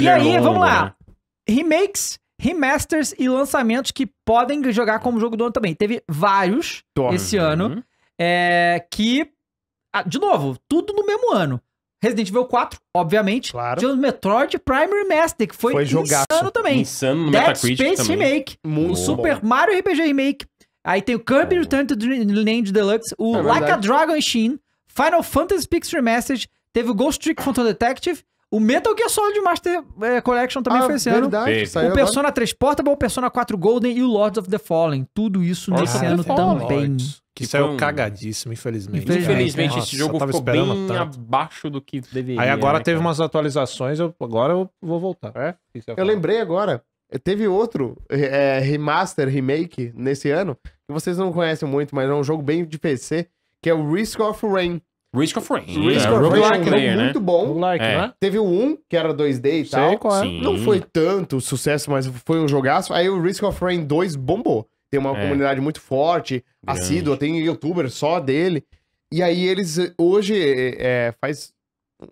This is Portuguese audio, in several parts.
E aí, longo, vamos lá. Né? Remakes, remasters e lançamentos que podem jogar como jogo do ano também. Teve vários esse ano. Uhum. É, que. Ah, de novo, tudo no mesmo ano. Resident Evil 4, obviamente. Claro. Tinha o Metroid Prime Remaster, que foi, foi insano também. Insano no Dead Metacritic Space também. Remake. Muito o Super bom. Mario RPG Remake. Aí tem o Kirby Return to Land Deluxe, o é Like a Dragon Shin, Final Fantasy Pix Remastered, teve o Ghost Trick Phantom Detective o Metal Gear Solid Master é, Collection também ah, foi esse verdade, ano. Saiu o é Persona agora. 3 Portable, o Persona 4 Golden e o Lords of the Fallen. Tudo isso Lords nesse ano também. Lords, que saiu um... cagadíssimo, infelizmente. Infelizmente, infelizmente esse jogo ficou bem tanto. abaixo do que deveria. Aí agora né, teve umas atualizações, eu, agora eu vou voltar. É? Eu, eu lembrei agora, eh, teve outro é, remaster, remake nesse ano, que vocês não conhecem muito, mas é um jogo bem de PC, que é o Risk of Rain. Risk of Rain. Risk é, of Rain é um né? muito bom. Like, é. né? Teve o 1, que era 2D e tal. qual é. Não foi tanto sucesso, mas foi um jogaço. Aí o Risk of Rain 2 bombou. Tem uma é. comunidade muito forte, Grande. assídua, tem youtuber só dele. E aí eles, eh, hoje, é, faz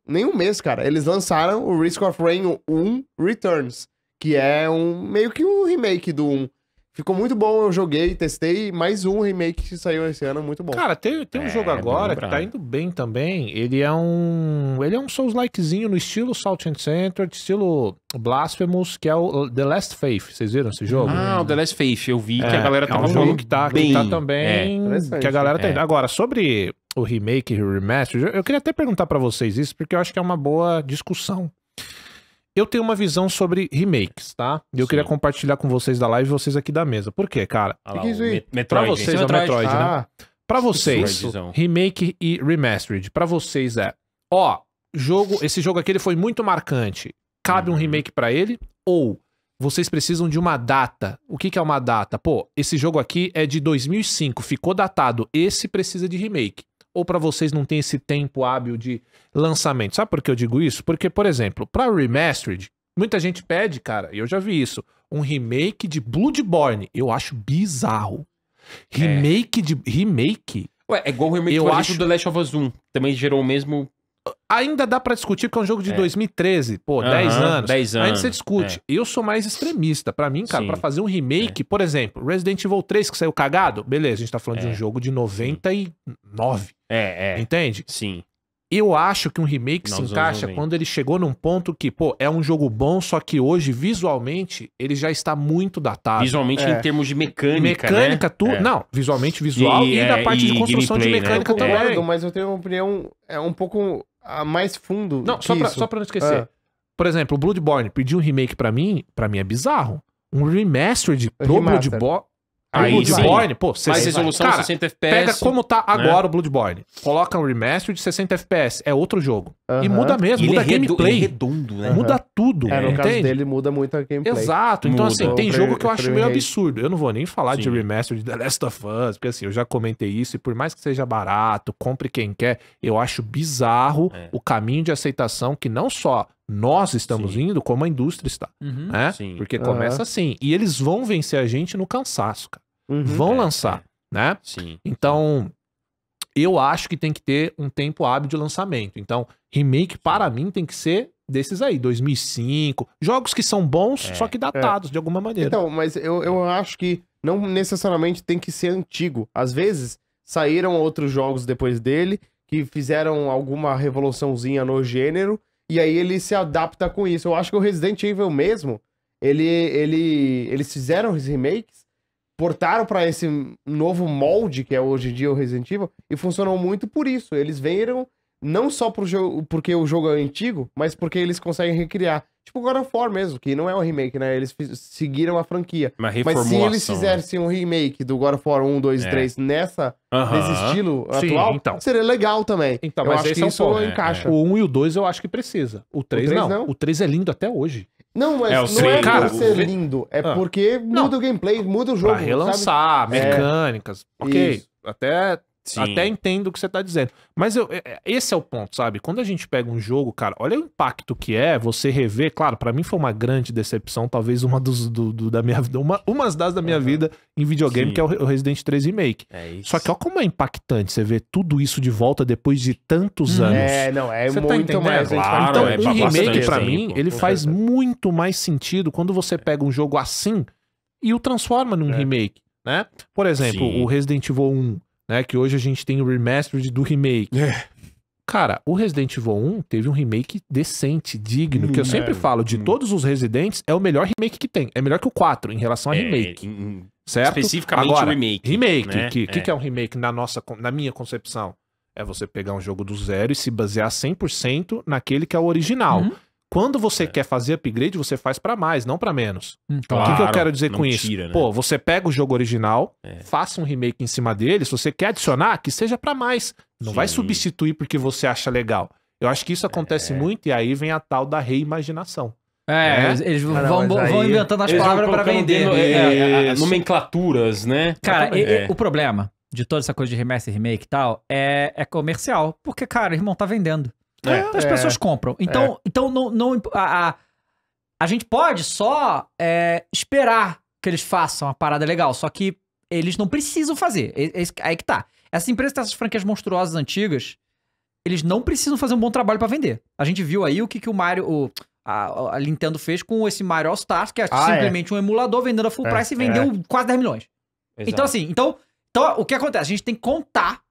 nem um mês, cara, eles lançaram o Risk of Rain 1 Returns, que é um meio que um remake do 1. Ficou muito bom, eu joguei, testei. Mais um remake que saiu esse ano, muito bom. Cara, tem, tem um é, jogo é agora que tá indo bem também. Ele é um. Ele é um Souls-likezinho no estilo Salt and Center, estilo Blasphemous, que é o The Last Faith. Vocês viram esse jogo? Ah, o The Last Faith. Eu vi é, que a é, galera tá é um jogo que tá, bem... que tá também. É, que a galera tá é. indo. Agora, sobre o remake e o remaster, eu queria até perguntar para vocês isso, porque eu acho que é uma boa discussão. Eu tenho uma visão sobre remakes, tá? E eu Sim. queria compartilhar com vocês da live e vocês aqui da mesa. Por quê, cara? Ah, lá, Metroid. Pra vocês, é, é o Metroid, ah. né? Pra vocês, remake e remastered. Pra vocês é, ó, jogo, esse jogo aqui ele foi muito marcante. Cabe uhum. um remake para ele? Ou vocês precisam de uma data. O que, que é uma data? Pô, esse jogo aqui é de 2005, ficou datado. Esse precisa de remake ou para vocês não tem esse tempo hábil de lançamento. Sabe por que eu digo isso? Porque, por exemplo, para Remastered, muita gente pede, cara, eu já vi isso, um remake de Bloodborne. Eu acho bizarro. É. Remake é. de remake. Ué, é igual o remake eu acho... do The Last of Us 1. Também gerou o mesmo Ainda dá para discutir, porque é um jogo de é. 2013, pô, uhum, 10 anos. 10 anos. Ainda você discute. É. Eu sou mais extremista. para mim, cara, para fazer um remake, é. por exemplo, Resident Evil 3 que saiu cagado, beleza, a gente tá falando de um é. jogo de 99. É, é. Entende? Sim. Eu acho que um remake Nós se encaixa quando ele chegou num ponto que, pô, é um jogo bom, só que hoje, visualmente, ele já está muito datado. Visualmente é. em termos de mecânica, Mecânica, né? tu... É. Não, visualmente, visual e, e da é, parte e de construção gameplay, de né? mecânica né? também. mas eu tenho uma opinião é um pouco a mais fundo. Não, só pra, só pra, não esquecer. É. Por exemplo, o Bloodborne pediu um remake para mim, para mim é bizarro. Um remastered pro Remaster. Bloodborne. Aí, Bloodborne, sim. pô, 60 Mais resolução, cara, 60 FPS. Pega como tá né? agora né? o Bloodborne. Coloca um remaster de 60 FPS. É outro jogo. Uh -huh. E muda mesmo, e muda é gameplay. É redondo, né? Muda tudo. É, no entende? caso dele, muda muito a gameplay. Exato. Então, muda. assim, tem então, jogo que eu acho meio absurdo. Eu não vou nem falar sim. de remaster de The Last of Us, porque assim, eu já comentei isso, e por mais que seja barato, compre quem quer, eu acho bizarro é. o caminho de aceitação que não só nós estamos Sim. indo como a indústria está. Uhum. Né? Sim. Porque começa uhum. assim. E eles vão vencer a gente no cansaço, cara uhum. vão é, lançar, é. né? Sim. Então, eu acho que tem que ter um tempo hábil de lançamento. Então, remake para mim tem que ser desses aí, 2005, jogos que são bons, é, só que datados é. de alguma maneira. Então, mas eu, eu acho que não necessariamente tem que ser antigo. Às vezes saíram outros jogos depois dele que fizeram alguma revoluçãozinha no gênero e aí ele se adapta com isso. Eu acho que o Resident Evil mesmo, ele, ele, eles fizeram os remakes portaram para esse novo molde que é hoje em dia o Resident Evil e funcionou muito por isso. Eles viram não só pro jogo, porque o jogo é antigo, mas porque eles conseguem recriar. Tipo God of War mesmo, que não é um remake, né? Eles seguiram a franquia. mas se eles né? fizessem um remake do God of War 1, 2, é. 3 nessa, uh -huh. nesse estilo Sim, atual, então. seria legal também. Então, eu mas acho que é um encaixa. É, é. O 1 e o 2 eu acho que precisa. O 3, o 3 não. não. O 3 é lindo até hoje. Não, mas é, não sei, é cara, por ser lindo, é ah, porque muda não, o gameplay, muda o jogo. Pra relançar, sabe? É. mecânicas, é, ok. Isso. Até Sim. Até entendo o que você tá dizendo. Mas eu, é, é, esse é o ponto, sabe? Quando a gente pega um jogo, cara, olha o impacto que é você rever. Claro, para mim foi uma grande decepção, talvez uma dos, do, do, da minha vida, uma, umas das da minha uhum. vida em videogame, Sim. que é o Resident 3 Remake. É isso. Só que olha como é impactante você ver tudo isso de volta depois de tantos hum. anos. É, não, é você tá muito tá é mais. Claro, então, é, um remake, para mim, ele faz muito mais sentido quando você pega um jogo assim e o transforma num é. remake, né? Por exemplo, Sim. o Resident Evil 1 né? Que hoje a gente tem o remastered do remake. É. Cara, o Resident Evil 1 teve um remake decente, digno, hum, que eu hum, sempre é, falo, de hum. todos os Residentes, é o melhor remake que tem. É melhor que o 4 em relação a é, remake. Hum, certo? Especificamente Agora, remake. Remake. O né? que, que, é. que é um remake na, nossa, na minha concepção? É você pegar um jogo do zero e se basear 100% naquele que é o original. Uhum. Quando você é. quer fazer upgrade, você faz para mais, não para menos. Claro, hum, o que, eu quero dizer com isso? né? Pô, você pega o jogo original, é. faça um remake em cima dele. Se você quer adicionar, que seja para mais. Não Sim. vai substituir porque você acha legal. Eu acho que isso acontece é. muito e aí vem a tal da reimaginação. É, é, eles vão, Caramba, vão, aí, vão, inventando as palavras para vender. No, é, é, é, é nomenclaturas, né? Cara, e, e, o problema de toda essa coisa de remaster, e remake e tal é, é comercial. Porque, cara, o irmão tá vendendo. É. Então, as pessoas é. compram. Então, é. então não, não a, a, a gente pode só é, esperar que eles façam uma parada legal, só que eles não precisam fazer. É, aí que tá. Essa empresa tem essas franquias monstruosas antigas, eles não precisam fazer um bom trabalho para vender. A gente viu aí o que, que o Mario. O, a, a, Nintendo fez com esse Mario All Stars, que é ah, simplesmente é. um emulador vendendo a full é, price e vendeu é. quase 10 milhões. Então, Exato. Então, assim, então, então, o que acontece? A gente tem que contar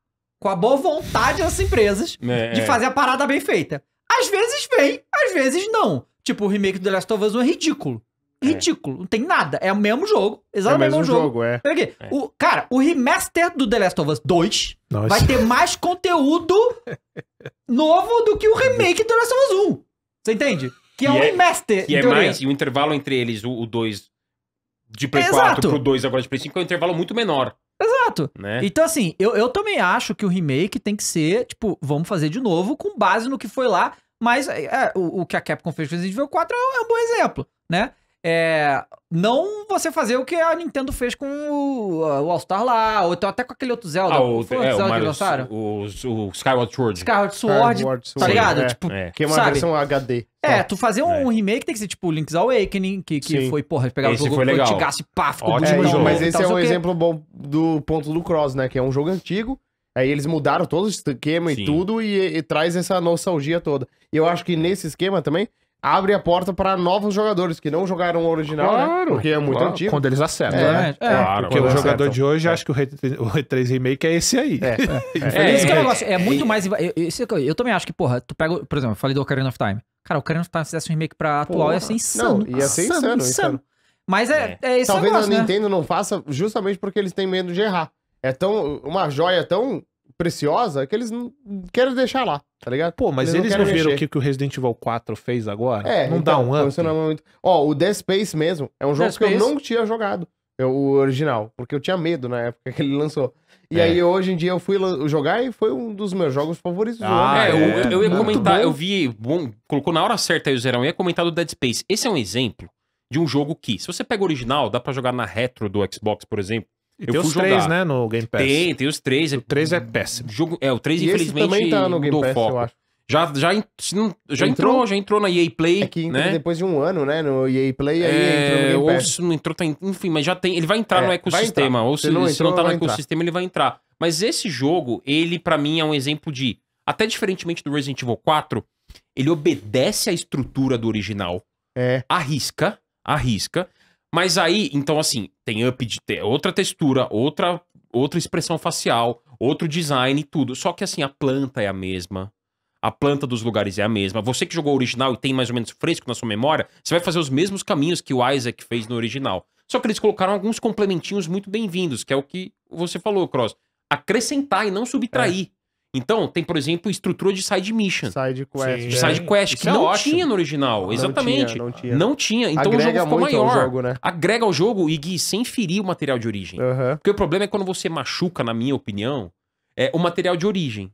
com a boa vontade das empresas é, de é. fazer a parada bem feita. Às vezes vem, às vezes não. Tipo, o remake do The Last of Us 1 é ridículo. É. Ridículo, é. não tem nada. É o mesmo jogo. Exatamente é o mesmo, mesmo jogo. jogo é. Aqui, é. O, cara, o remaster do The Last of Us 2 Nossa. vai ter mais conteúdo novo do que o remake do The Last of Us 1. Você entende? Que é um é- remaster. E é mais, e o intervalo entre eles, o 2 de Play Exato. 4 pro 2 agora de Play 5, é um intervalo muito menor. Exato. Né? Então, assim, eu, eu também acho que o remake tem que ser, tipo, vamos fazer de novo com base no que foi lá, mas é, é o, o, que a Capcom fez com Resident Evil 4 é, é um bom exemplo, né? É, não você fazer o que a Nintendo fez com o, o All-Star lá, ou então até com aquele outro Zelda. Ah, o, é, Zelda o, Mario, o, o, o Skyward Sword. Skyward Sword, Skyward tá Sword tá ligado? É, tipo, é. Que é uma sabe? versão HD. É, tu fazer um é. remake tem que ser tipo Link's Awakening, que, que foi, porra, pegar o jogo, foi legal. e pá, ficou Ótimo jogo. Então, mas esse é um exemplo bom do ponto do Cross, né? Que é um jogo antigo, Aí eles mudaram todo o esquema Sim. e tudo e, e, traz essa nostalgia toda. E eu acho que nesse esquema também, abre a porta para novos jogadores que não jogaram o original, né? claro, né? Porque é muito claro, antigo. Quando eles acertam, é, né? É, claro. Porque o jogador acertam. de hoje, é. acho que o R3 Remake é esse aí. É, é. isso que é o negócio. É muito mais... Eu, eu, também acho que, porra, tu pega... Por exemplo, eu falei do Ocarina of Time. Cara, o Ocarina of Time, se fizesse um remake pra porra. atual, ia ser insano. Não, ia ser insano, insano. insano. Mas é, é, é. esse Talvez negócio, a né? Nintendo né? não faça justamente porque eles têm medo de errar. É tão... Uma joia tão preciosa é que eles não querem deixar lá, tá ligado? Pô, mas eles, eles não, não viram o que, que o Resident Evil 4 fez agora? É, não então, dá um up. Não é muito... Ó, o Dead Space mesmo é um jogo que eu não tinha jogado, o original, porque eu tinha medo na época que ele lançou. E é. aí hoje em dia eu fui jogar e foi um dos meus jogos favoritos. Ah, é, é. Eu, é. eu, ia comentar, bom. eu vi, bom, colocou na hora certa aí o Zerão, eu ia comentar do Dead Space. Esse é um exemplo de um jogo que, se você pega o original, dá para jogar na retro do Xbox, por exemplo, e tem os jogar. três, né, no Game Pass. Tem, tem os três. O três é péssimo. Jogo, é, o três, e infelizmente, também tá no Game Pass, foco. eu acho. Já, já, já entrou? entrou? já entrou na EA Play. É que né? depois de um ano, né? No EA Play, aí é, entrou no Game Ou se não entrou, tá, enfim, mas já tem. Ele vai entrar é, no ecossistema. Entrar. Ou se, se, não, entrou, não tá no ecossistema, entrar. ele vai entrar. Mas esse jogo, ele, para mim, é um exemplo de. Até diferentemente do Resident Evil 4, ele obedece à estrutura do original. É. Arrisca, arrisca. Mas aí, então assim, tem up de te outra textura, outra outra expressão facial, outro design e tudo. Só que assim, a planta é a mesma. A planta dos lugares é a mesma. Você que jogou o original e tem mais ou menos fresco na sua memória, você vai fazer os mesmos caminhos que o Isaac fez no original. Só que eles colocaram alguns complementinhos muito bem-vindos, que é o que você falou, Cross. Acrescentar e não subtrair. É. Então, tem, por exemplo, estrutura de side mission. Side quest. De side né? quest, que é não tinha no original. Não exatamente. Tinha, não, tinha. não tinha. Então Agrega o jogo ficou maior. Jogo, né? Agrega ao jogo e Gui, sem ferir o material de origem. Uhum. Porque o problema é quando você machuca, na minha opinião, é o material de origem.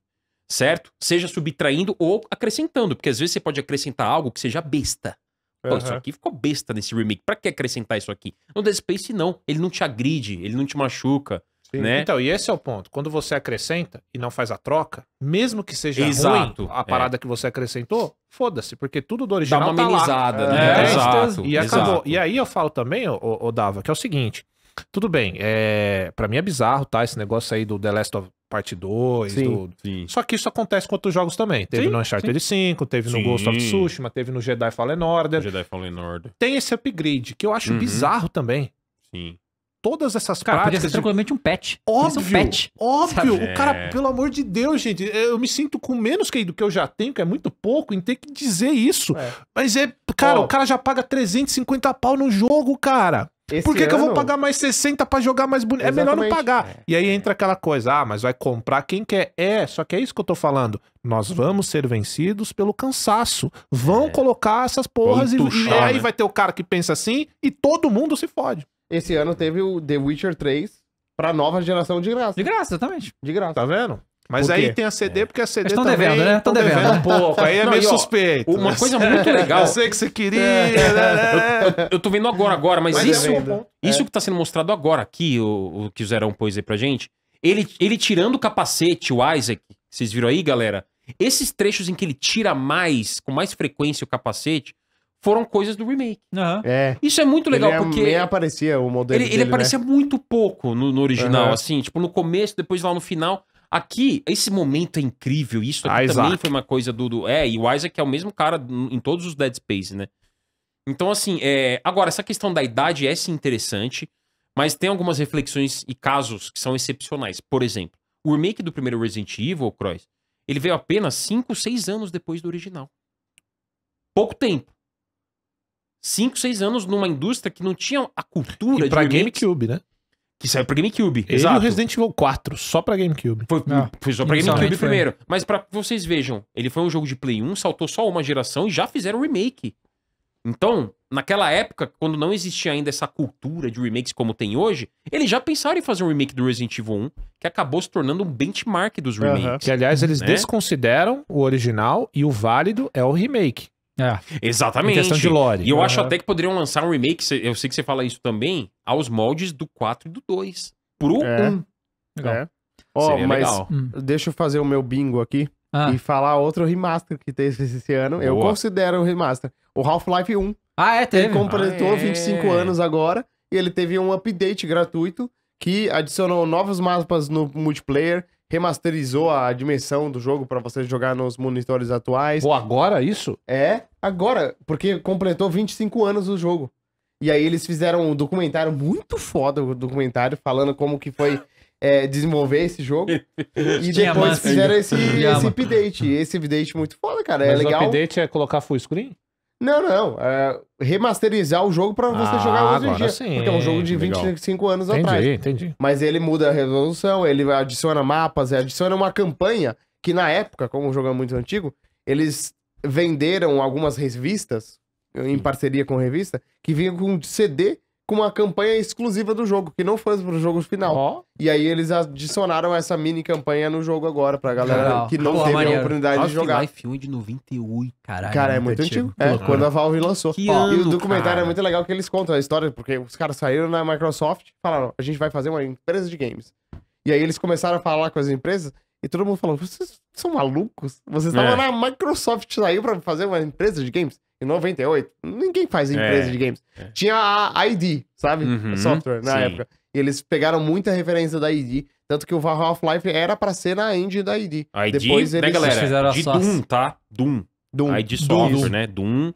Certo? Seja subtraindo ou acrescentando. Porque às vezes você pode acrescentar algo que seja besta. Pô, uhum. isso aqui ficou besta nesse remake. Pra que acrescentar isso aqui? No Dead Space, não. Ele não te agride, ele não te machuca. Sim. Né? Então, e esse é o ponto. Quando você acrescenta e não faz a troca, mesmo que seja Exato, ruim a parada é. que você acrescentou, foda-se, porque tudo do original Dá uma tá amenizada, tá né? É, Exato. E acabou. Exato. E aí eu falo também, ô, ô, Dava, que é o seguinte, tudo bem, é, para mim é bizarro, tá? Esse negócio aí do The Last of Part 2. Sim, do... sim. Só que isso acontece com outros jogos também. Teve sim, no Uncharted sim. 5, teve no Ghost of Tsushima, teve no Jedi Fallen Order. Jedi Fallen Order. Tem esse upgrade, que eu acho uhum. bizarro também. Sim todas essas cara, práticas. Podia ser tranquilamente um pet. Óbvio. Um pet, óbvio. Sabe? O cara, é. pelo amor de Deus, gente, eu me sinto com menos que do que eu já tenho, que é muito pouco, em ter que dizer isso. É. Mas é, cara, oh. o cara já paga 350 pau no jogo, cara. Esse Por que, ano... que eu vou pagar mais 60 para jogar mais bonito? É melhor não pagar. É. E aí entra aquela coisa, ah, mas vai comprar quem quer. É, só que é isso que eu tô falando. Nós vamos ser vencidos pelo cansaço. Vão é. colocar essas porras Ponto e, chá, e aí né? vai ter o cara que pensa assim e todo mundo se fode. Esse ano teve o The Witcher 3 pra nova geração de graça. De graça, exatamente. De graça. Tá vendo? Mas aí tem a CD, é. porque a CD Eles também... Estão devendo, né? Estão devendo. devendo um pouco, aí é não, meio ó, suspeito. Uma mas... coisa muito legal... eu sei que você queria... É. Né, né, né. eu, eu, eu, tô vendo agora, agora, mas, mas isso, é isso que tá sendo mostrado agora aqui, o, o que o Zerão pôs aí pra gente, ele, ele tirando o capacete, o Isaac, vocês viram aí, galera? Esses trechos em que ele tira mais, com mais frequência o capacete, foram coisas do remake. Uhum. É. Isso é muito legal, ele é porque. Ele aparecia o modelo. Ele, dele, ele né? aparecia né? muito pouco no, no original, uhum. assim, tipo, no começo, depois lá no final. Aqui, esse momento é incrível. Isso aqui ah, também foi uma coisa do, do. É, e o Isaac é o mesmo cara em todos os Dead Space, né? Então, assim, é... agora, essa questão da idade é sim interessante, mas tem algumas reflexões e casos que são excepcionais. Por exemplo, o remake do primeiro Resident Evil, Cross, ele veio apenas 5, 6 anos depois do original. Pouco tempo. 5, 6 anos numa indústria que não tinha a cultura e pra de GameCube, né? Que saiu pra GameCube. Ele exato. e o Resident Evil 4, só pra GameCube. Foi, ah. foi só pra GameCube foi. primeiro. Mas pra vocês vejam, ele foi um jogo de Play 1, saltou só uma geração e já fizeram remake. Então, naquela época, quando não existia ainda essa cultura de remakes como tem hoje, eles já pensaram em fazer um remake do Resident Evil 1, que acabou se tornando um benchmark dos remakes. Uhum. Que, aliás, eles né? desconsideram o original e o válido é o remake. É. Exatamente. Em questão de lore. E eu uhum. acho até que poderiam lançar um remake, eu sei que você fala isso também, aos moldes do 4 e do 2. Pro é. 1. Legal. É. Ó, oh, mas legal. Hum. deixa eu fazer o meu bingo aqui ah. e falar outro remaster que teve esse ano. Boa. Eu considero um remaster. O Half-Life 1. Ah, é? Teve? Ele completou ah, é. 25 anos agora e ele teve um update gratuito que adicionou novos mapas no multiplayer, remasterizou a dimensão do jogo para você jogar nos monitores atuais. Pô, agora isso? É, agora, porque completou 25 anos o jogo. E aí eles fizeram um documentário muito foda, o um documentário falando como que foi é, desenvolver esse jogo. e depois fizeram esse, esse update. Esse update muito foda, cara. É Mas é legal. O update é colocar full screen? Não, não. É remasterizar o jogo pra você ah, jogar hoje em dia. Sim, porque é um jogo de legal. 25 anos entendi, atrás. Entendi, entendi. Mas ele muda a resolução, ele adiciona mapas, ele adiciona uma campanha que na época, como o jogo é muito antigo, eles venderam algumas revistas, em parceria com revista, que vinham com CD com uma campanha exclusiva do jogo, que não foi pro jogo final. E aí eles adicionaram essa mini campanha no jogo agora, pra galera Legal. que não Pô, teve a oportunidade de jogar. Life 1 de 98, caralho. Cara, é muito antigo. É, quando a Valve lançou. Que ano, e o documentário é cara. é muito legal que eles contam a história, porque os caras saíram na Microsoft e falaram: a gente vai fazer uma empresa de games. E aí eles começaram a falar com as empresas e todo mundo falou: vocês são malucos? Vocês estavam é. na Microsoft, saiu pra fazer uma empresa de games? Em 98, ninguém faz empresa é, de games. É. Tinha a ID, sabe? Uhum, Software na sim. época. E eles pegaram muita referência da ID. Tanto que o Half-Life era pra ser na engine da ID. ID, Depois né, eles né, galera? fizeram de só... Doom, tá? Doom. Doom. ID Software, Doom. né? Doom.